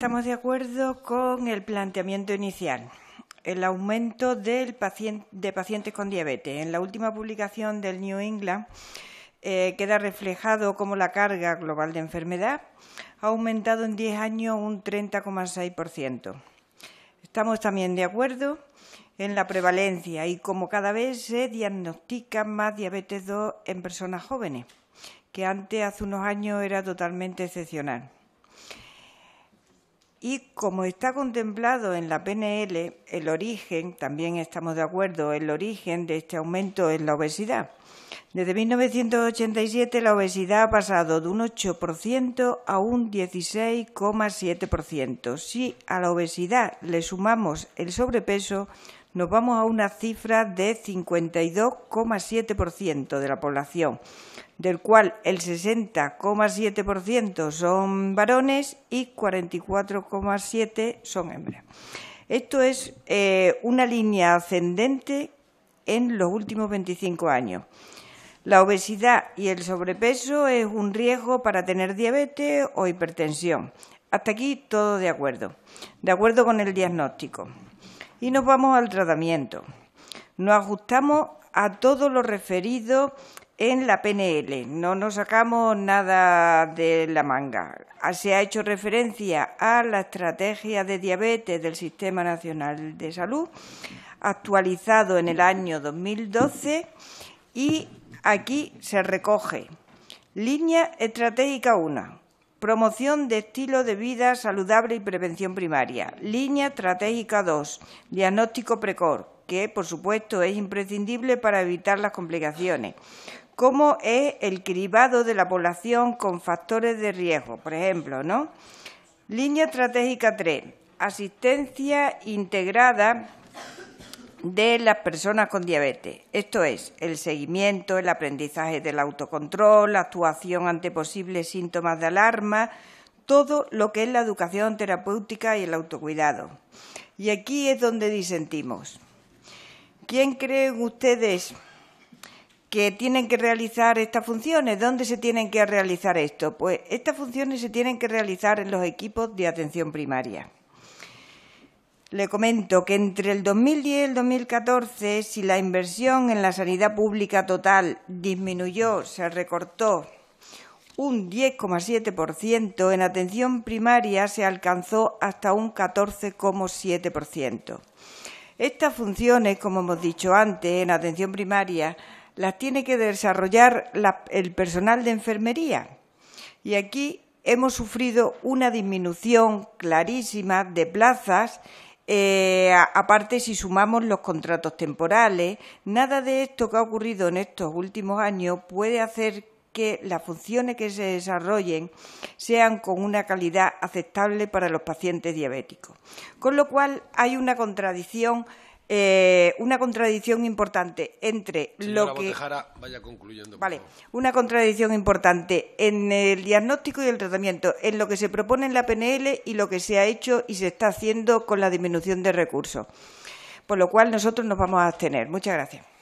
Estamos de acuerdo con el planteamiento inicial. El aumento de pacientes con diabetes. En la última publicación del New England eh, queda reflejado como la carga global de enfermedad ha aumentado en diez años un 30,6%. Estamos también de acuerdo en la prevalencia y como cada vez se diagnostica más diabetes 2 en personas jóvenes, que antes, hace unos años, era totalmente excepcional. Y como está contemplado en la PNL, el origen, también estamos de acuerdo, el origen de este aumento es la obesidad. Desde 1987 la obesidad ha pasado de un 8% a un 16,7%. Si a la obesidad le sumamos el sobrepeso, nos vamos a una cifra de 52,7% de la población, del cual el 60,7% son varones y 44,7% son hembras. Esto es eh, una línea ascendente en los últimos 25 años. La obesidad y el sobrepeso es un riesgo para tener diabetes o hipertensión. Hasta aquí todo de acuerdo, de acuerdo con el diagnóstico. Y nos vamos al tratamiento. Nos ajustamos a todo lo referido en la PNL. No nos sacamos nada de la manga. Ah, se ha hecho referencia a la estrategia de diabetes del Sistema Nacional de Salud, actualizado en el año 2012, y aquí se recoge línea estratégica 1 Promoción de estilo de vida saludable y prevención primaria. Línea estratégica 2. Diagnóstico precoz, que por supuesto es imprescindible para evitar las complicaciones. ¿Cómo es el cribado de la población con factores de riesgo, por ejemplo, ¿no? Línea estratégica 3. Asistencia integrada de las personas con diabetes. Esto es el seguimiento, el aprendizaje del autocontrol, la actuación ante posibles síntomas de alarma, todo lo que es la educación terapéutica y el autocuidado. Y aquí es donde disentimos. ¿Quién creen ustedes que tienen que realizar estas funciones? ¿Dónde se tienen que realizar esto? Pues estas funciones se tienen que realizar en los equipos de atención primaria. Le comento que entre el 2010 y el 2014, si la inversión en la sanidad pública total disminuyó, se recortó un 10,7%, en atención primaria se alcanzó hasta un 14,7%. Estas funciones, como hemos dicho antes, en atención primaria, las tiene que desarrollar el personal de enfermería. Y aquí hemos sufrido una disminución clarísima de plazas eh, aparte, si sumamos los contratos temporales, nada de esto que ha ocurrido en estos últimos años puede hacer que las funciones que se desarrollen sean con una calidad aceptable para los pacientes diabéticos. Con lo cual, hay una contradicción eh, una contradicción importante entre lo que... vaya concluyendo. Vale, una contradicción importante en el diagnóstico y el tratamiento, en lo que se propone en la PNL y lo que se ha hecho y se está haciendo con la disminución de recursos. Por lo cual nosotros nos vamos a abstener. Muchas gracias.